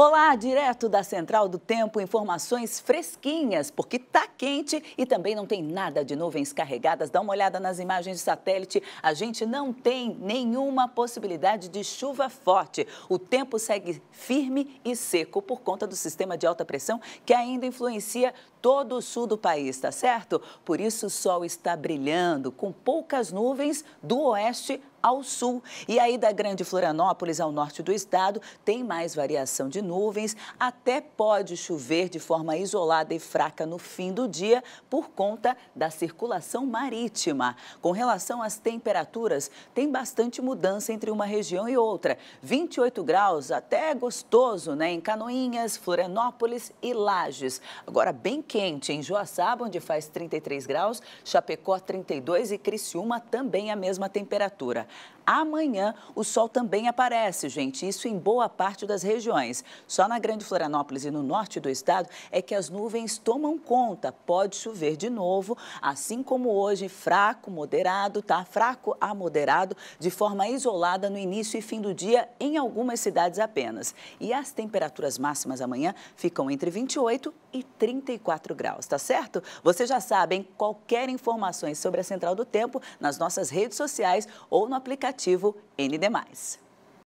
Olá, direto da Central do Tempo, informações fresquinhas, porque tá quente e também não tem nada de nuvens carregadas. Dá uma olhada nas imagens de satélite, a gente não tem nenhuma possibilidade de chuva forte. O tempo segue firme e seco por conta do sistema de alta pressão que ainda influencia todo o sul do país, tá certo? Por isso o sol está brilhando, com poucas nuvens do oeste ao sul. E aí, da Grande Florianópolis ao norte do estado, tem mais variação de nuvens, até pode chover de forma isolada e fraca no fim do dia por conta da circulação marítima. Com relação às temperaturas, tem bastante mudança entre uma região e outra. 28 graus, até gostoso, né? Em Canoinhas, Florianópolis e Lages. Agora, bem quente em Joaçaba, onde faz 33 graus, Chapecó 32 e Criciúma também a mesma temperatura. Amanhã o sol também aparece, gente, isso em boa parte das regiões. Só na Grande Florianópolis e no norte do estado é que as nuvens tomam conta. Pode chover de novo, assim como hoje, fraco, moderado, tá? Fraco a moderado, de forma isolada no início e fim do dia em algumas cidades apenas. E as temperaturas máximas amanhã ficam entre 28 e 34 graus, tá certo? Vocês já sabem, qualquer informações sobre a Central do Tempo nas nossas redes sociais ou no aplicativo ND+.